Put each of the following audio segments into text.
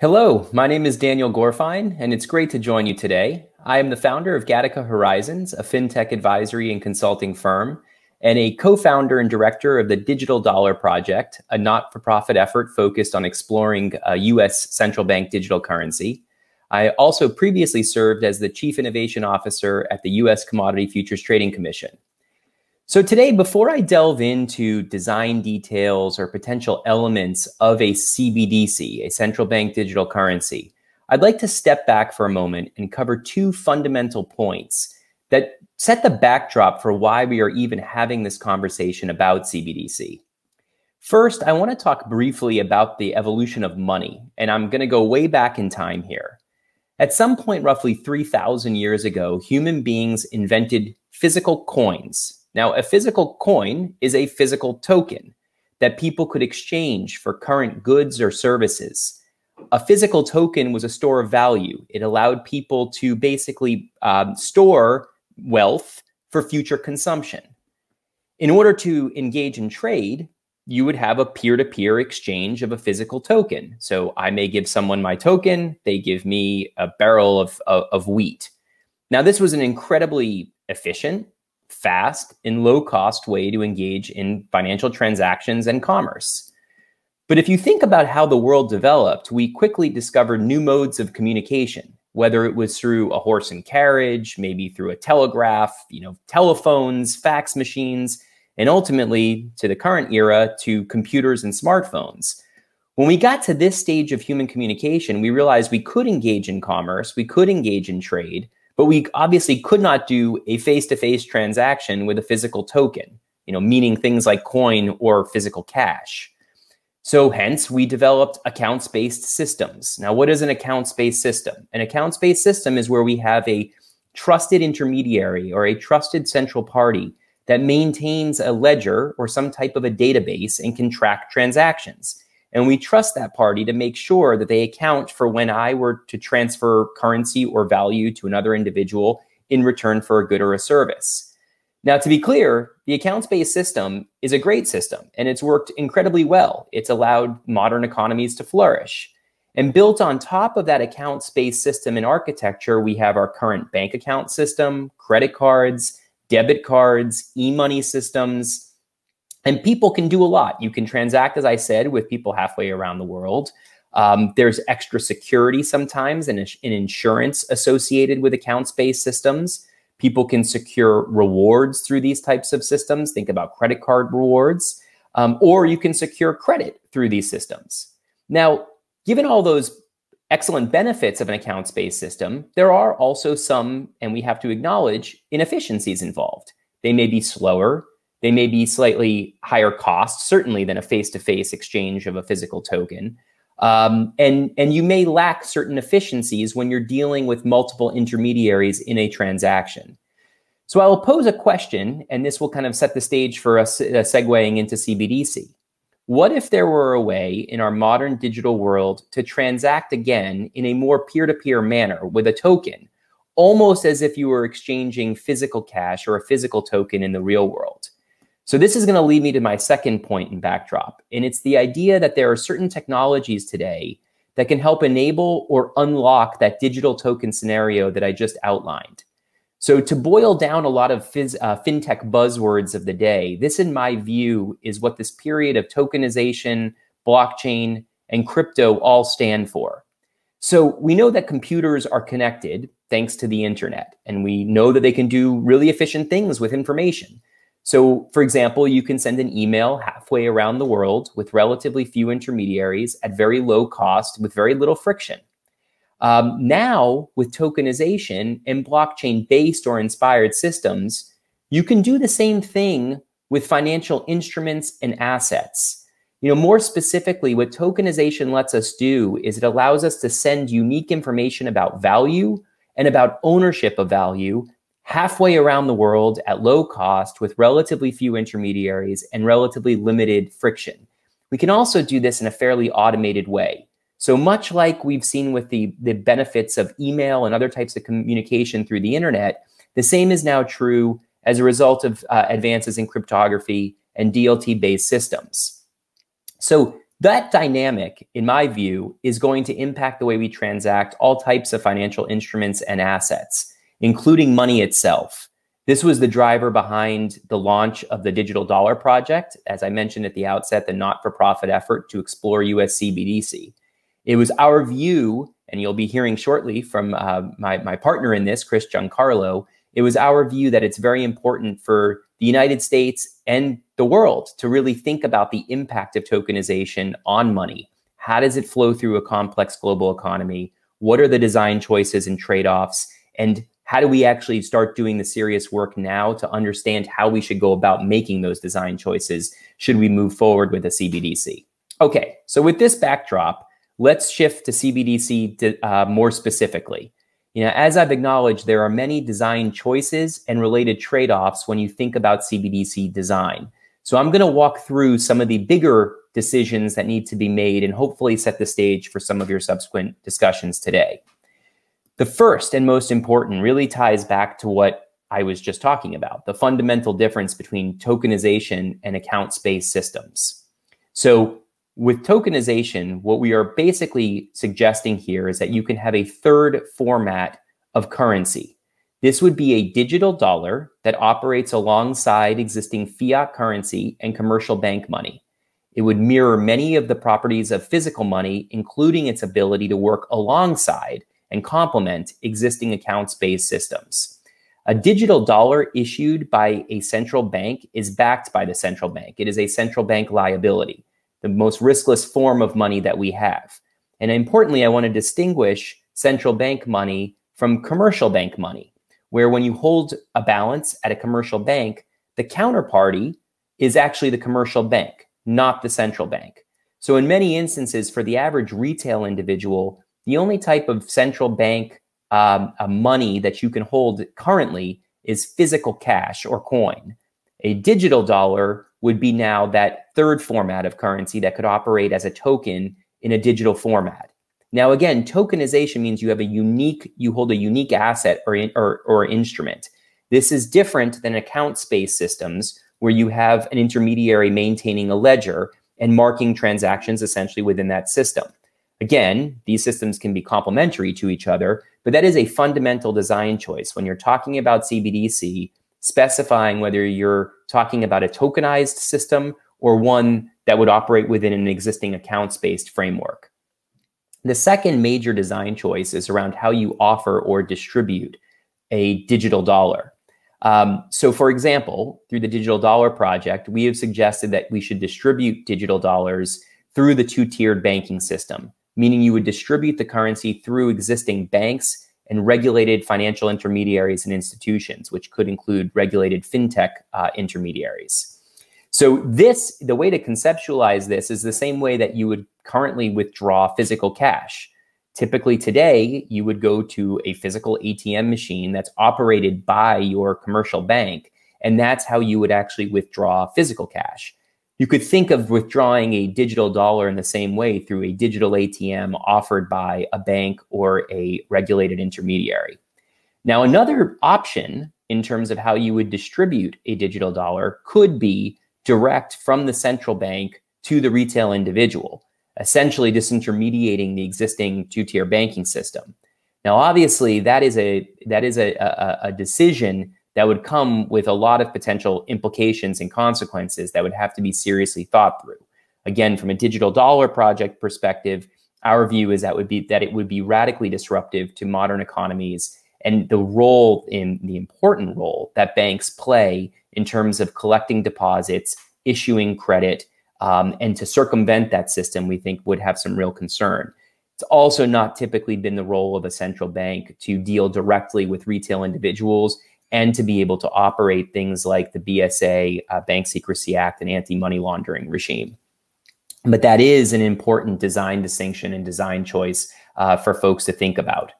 Hello, my name is Daniel Gorfine, and it's great to join you today. I am the founder of Gattaca Horizons, a fintech advisory and consulting firm, and a co founder and director of the Digital Dollar Project, a not for profit effort focused on exploring a uh, US central bank digital currency. I also previously served as the Chief Innovation Officer at the US Commodity Futures Trading Commission. So, today, before I delve into design details or potential elements of a CBDC, a central bank digital currency, I'd like to step back for a moment and cover two fundamental points that set the backdrop for why we are even having this conversation about CBDC. First, I want to talk briefly about the evolution of money, and I'm going to go way back in time here. At some point, roughly 3,000 years ago, human beings invented physical coins now, a physical coin is a physical token that people could exchange for current goods or services. A physical token was a store of value. It allowed people to basically um, store wealth for future consumption. In order to engage in trade, you would have a peer to peer exchange of a physical token. So I may give someone my token, they give me a barrel of, of, of wheat. Now, this was an incredibly efficient fast, and low cost way to engage in financial transactions and commerce. But if you think about how the world developed, we quickly discovered new modes of communication, whether it was through a horse and carriage, maybe through a telegraph, you know, telephones, fax machines, and ultimately to the current era to computers and smartphones. When we got to this stage of human communication, we realized we could engage in commerce, we could engage in trade, but we obviously could not do a face-to-face transaction with a physical token, you know, meaning things like coin or physical cash. So hence, we developed accounts-based systems. Now, what is an accounts-based system? An accounts-based system is where we have a trusted intermediary or a trusted central party that maintains a ledger or some type of a database and can track transactions. And we trust that party to make sure that they account for when I were to transfer currency or value to another individual in return for a good or a service. Now, to be clear, the accounts based system is a great system and it's worked incredibly well. It's allowed modern economies to flourish. And built on top of that accounts based system and architecture, we have our current bank account system, credit cards, debit cards, e money systems and people can do a lot. You can transact, as I said, with people halfway around the world. Um, there's extra security sometimes and, and insurance associated with accounts based systems. People can secure rewards through these types of systems. Think about credit card rewards, um, or you can secure credit through these systems. Now, given all those excellent benefits of an accounts based system, there are also some, and we have to acknowledge, inefficiencies involved. They may be slower, they may be slightly higher cost, certainly, than a face to face exchange of a physical token. Um, and, and you may lack certain efficiencies when you're dealing with multiple intermediaries in a transaction. So I'll pose a question, and this will kind of set the stage for us uh, segueing into CBDC. What if there were a way in our modern digital world to transact again in a more peer to peer manner with a token, almost as if you were exchanging physical cash or a physical token in the real world? So this is going to lead me to my second point in backdrop, and it's the idea that there are certain technologies today that can help enable or unlock that digital token scenario that I just outlined. So to boil down a lot of phys, uh, fintech buzzwords of the day, this in my view is what this period of tokenization, blockchain, and crypto all stand for. So we know that computers are connected thanks to the internet, and we know that they can do really efficient things with information. So, for example, you can send an email halfway around the world with relatively few intermediaries at very low cost with very little friction. Um, now, with tokenization and blockchain based or inspired systems, you can do the same thing with financial instruments and assets. You know, more specifically, what tokenization lets us do is it allows us to send unique information about value and about ownership of value halfway around the world at low cost with relatively few intermediaries and relatively limited friction. We can also do this in a fairly automated way. So much like we've seen with the, the benefits of email and other types of communication through the internet, the same is now true as a result of uh, advances in cryptography and DLT-based systems. So that dynamic, in my view, is going to impact the way we transact all types of financial instruments and assets including money itself. This was the driver behind the launch of the Digital Dollar Project, as I mentioned at the outset, the not for profit effort to explore US CBDC. It was our view, and you'll be hearing shortly from uh, my, my partner in this, Chris Giancarlo, it was our view that it's very important for the United States and the world to really think about the impact of tokenization on money. How does it flow through a complex global economy? What are the design choices and trade offs? And how do we actually start doing the serious work now to understand how we should go about making those design choices should we move forward with a CBDC? Okay, so with this backdrop, let's shift to CBDC to, uh, more specifically. You know, as I've acknowledged, there are many design choices and related trade-offs when you think about CBDC design. So I'm going to walk through some of the bigger decisions that need to be made and hopefully set the stage for some of your subsequent discussions today. The first and most important really ties back to what I was just talking about the fundamental difference between tokenization and account based systems. So, with tokenization, what we are basically suggesting here is that you can have a third format of currency. This would be a digital dollar that operates alongside existing fiat currency and commercial bank money. It would mirror many of the properties of physical money, including its ability to work alongside and complement existing accounts based systems. A digital dollar issued by a central bank is backed by the central bank. It is a central bank liability, the most riskless form of money that we have. And importantly, I want to distinguish central bank money from commercial bank money, where when you hold a balance at a commercial bank, the counterparty is actually the commercial bank, not the central bank. So, in many instances, for the average retail individual, the only type of central bank um, uh, money that you can hold currently is physical cash or coin. A digital dollar would be now that third format of currency that could operate as a token in a digital format. Now, again, tokenization means you have a unique, you hold a unique asset or, in, or, or instrument. This is different than account space systems where you have an intermediary maintaining a ledger and marking transactions essentially within that system. Again, these systems can be complementary to each other, but that is a fundamental design choice. When you're talking about CBDC, specifying whether you're talking about a tokenized system or one that would operate within an existing accounts-based framework. The second major design choice is around how you offer or distribute a digital dollar. Um, so, for example, through the Digital Dollar Project, we have suggested that we should distribute digital dollars through the two tiered banking system meaning you would distribute the currency through existing banks and regulated financial intermediaries and institutions, which could include regulated fintech uh, intermediaries. So this, the way to conceptualize this is the same way that you would currently withdraw physical cash. Typically today, you would go to a physical ATM machine that's operated by your commercial bank, and that's how you would actually withdraw physical cash. You could think of withdrawing a digital dollar in the same way through a digital ATM offered by a bank or a regulated intermediary. Now, another option in terms of how you would distribute a digital dollar could be direct from the central bank to the retail individual, essentially disintermediating the existing two-tier banking system. Now, obviously, that is a that is a, a, a decision that would come with a lot of potential implications and consequences that would have to be seriously thought through. Again, from a digital dollar project perspective, our view is that would be that it would be radically disruptive to modern economies and the role in the important role that banks play in terms of collecting deposits, issuing credit, um, and to circumvent that system, we think would have some real concern. It's also not typically been the role of a central bank to deal directly with retail individuals and to be able to operate things like the BSA, uh, Bank Secrecy Act, and anti money laundering regime. But that is an important design distinction and design choice uh, for folks to think about.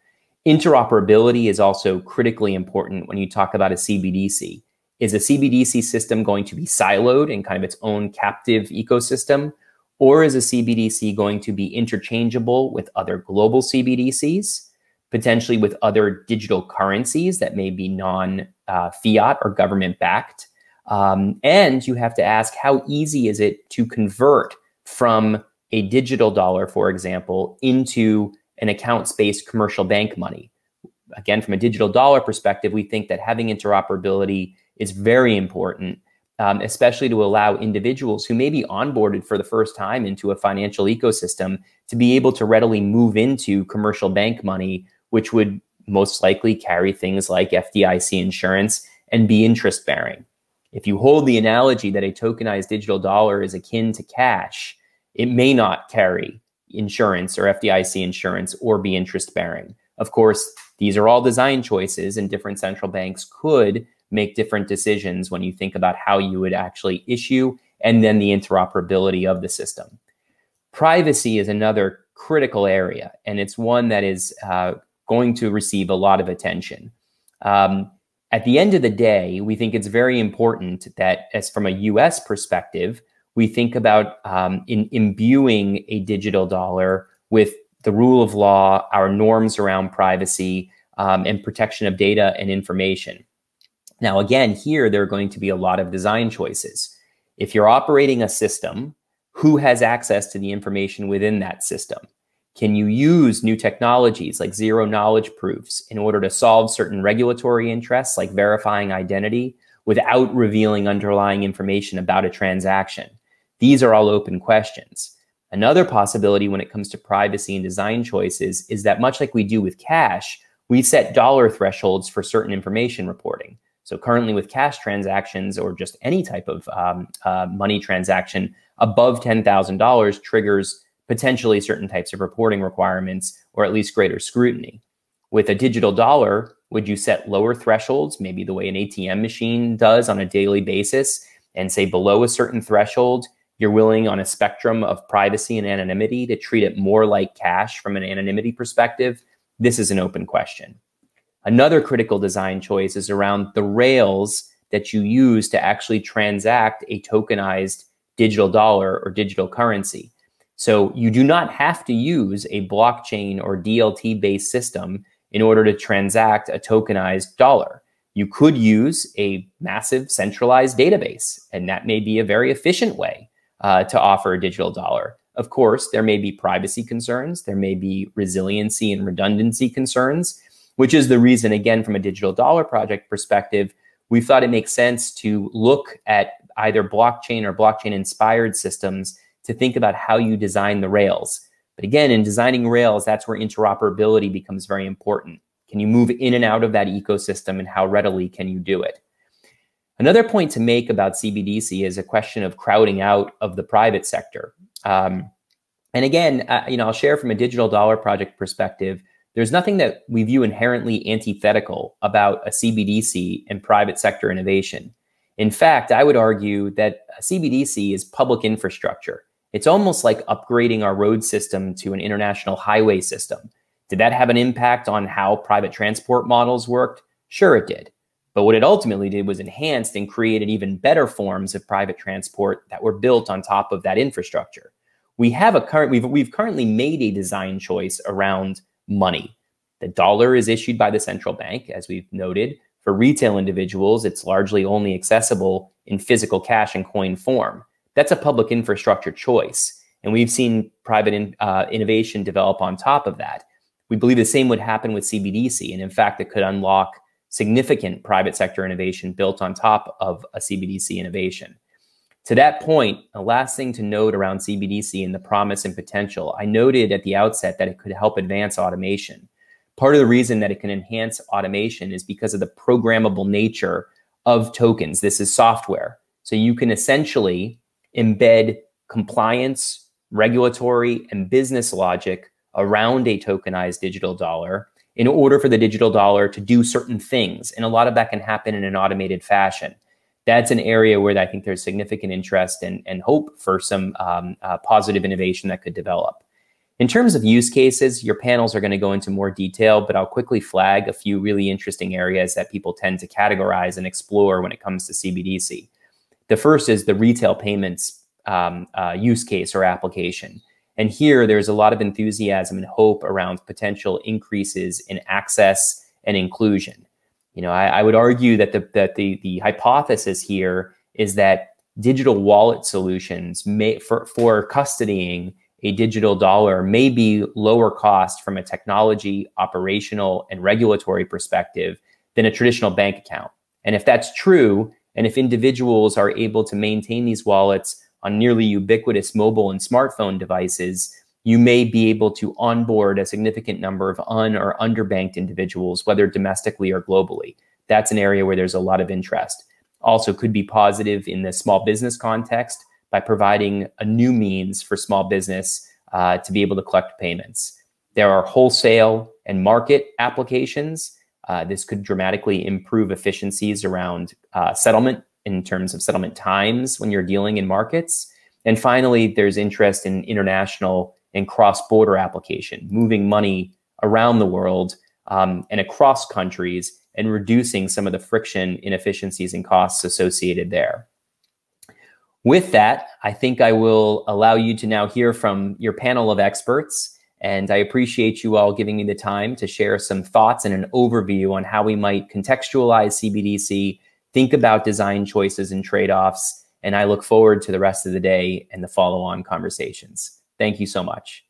Interoperability is also critically important when you talk about a CBDC. Is a CBDC system going to be siloed in kind of its own captive ecosystem? Or is a CBDC going to be interchangeable with other global CBDCs? potentially with other digital currencies that may be non uh, fiat or government backed. Um, and you have to ask how easy is it to convert from a digital dollar, for example, into an accounts based commercial bank money? Again, from a digital dollar perspective, we think that having interoperability is very important, um, especially to allow individuals who may be onboarded for the first time into a financial ecosystem to be able to readily move into commercial bank money which would most likely carry things like FDIC insurance and be interest bearing. If you hold the analogy that a tokenized digital dollar is akin to cash, it may not carry insurance or FDIC insurance or be interest bearing. Of course, these are all design choices, and different central banks could make different decisions when you think about how you would actually issue and then the interoperability of the system. Privacy is another critical area, and it's one that is uh, going to receive a lot of attention. Um, at the end of the day, we think it's very important that, as from a US perspective, we think about um, in imbuing a digital dollar with the rule of law, our norms around privacy, um, and protection of data and information. Now, again, here there are going to be a lot of design choices. If you're operating a system, who has access to the information within that system? Can you use new technologies like zero knowledge proofs in order to solve certain regulatory interests like verifying identity without revealing underlying information about a transaction? These are all open questions. Another possibility when it comes to privacy and design choices is that much like we do with cash, we set dollar thresholds for certain information reporting. So currently with cash transactions or just any type of um, uh, money transaction, above $10,000 triggers potentially certain types of reporting requirements or at least greater scrutiny. With a digital dollar, would you set lower thresholds, maybe the way an ATM machine does on a daily basis, and say below a certain threshold, you're willing on a spectrum of privacy and anonymity to treat it more like cash from an anonymity perspective? This is an open question. Another critical design choice is around the rails that you use to actually transact a tokenized digital dollar or digital currency. So you do not have to use a blockchain or DLT based system in order to transact a tokenized dollar. You could use a massive centralized database, and that may be a very efficient way uh, to offer a digital dollar. Of course, there may be privacy concerns, there may be resiliency and redundancy concerns, which is the reason, again, from a digital dollar project perspective, we thought it makes sense to look at either blockchain or blockchain inspired systems to think about how you design the Rails. But again, in designing Rails, that's where interoperability becomes very important. Can you move in and out of that ecosystem and how readily can you do it? Another point to make about CBDC is a question of crowding out of the private sector. Um, and again, uh, you know, I'll share from a digital dollar project perspective, there's nothing that we view inherently antithetical about a CBDC and private sector innovation. In fact, I would argue that CBDC is public infrastructure. It's almost like upgrading our road system to an international highway system. Did that have an impact on how private transport models worked? Sure, it did. But what it ultimately did was enhanced and created even better forms of private transport that were built on top of that infrastructure. We have a current we've we've currently made a design choice around money. The dollar is issued by the central bank, as we've noted. For retail individuals, it's largely only accessible in physical cash and coin form. That's a public infrastructure choice. And we've seen private in, uh, innovation develop on top of that. We believe the same would happen with CBDC. And in fact, it could unlock significant private sector innovation built on top of a CBDC innovation. To that point, a last thing to note around CBDC and the promise and potential, I noted at the outset that it could help advance automation. Part of the reason that it can enhance automation is because of the programmable nature of tokens. This is software. So you can essentially embed compliance, regulatory, and business logic around a tokenized digital dollar in order for the digital dollar to do certain things. And a lot of that can happen in an automated fashion. That's an area where I think there's significant interest and, and hope for some um, uh, positive innovation that could develop. In terms of use cases, your panels are going to go into more detail, but I'll quickly flag a few really interesting areas that people tend to categorize and explore when it comes to CBDC. The first is the retail payments um, uh, use case or application. And here, there's a lot of enthusiasm and hope around potential increases in access and inclusion. You know, I, I would argue that the that the the hypothesis here is that digital wallet solutions may, for for custodying a digital dollar may be lower cost from a technology, operational, and regulatory perspective than a traditional bank account. And if that's true, and if individuals are able to maintain these wallets on nearly ubiquitous mobile and smartphone devices, you may be able to onboard a significant number of un or underbanked individuals, whether domestically or globally. That's an area where there's a lot of interest. Also, could be positive in the small business context by providing a new means for small business uh, to be able to collect payments. There are wholesale and market applications uh, this could dramatically improve efficiencies around uh, settlement in terms of settlement times when you're dealing in markets. And finally, there's interest in international and cross-border application, moving money around the world um, and across countries and reducing some of the friction, inefficiencies, and costs associated there. With that, I think I will allow you to now hear from your panel of experts. And I appreciate you all giving me the time to share some thoughts and an overview on how we might contextualize CBDC, think about design choices and trade offs. And I look forward to the rest of the day and the follow on conversations. Thank you so much.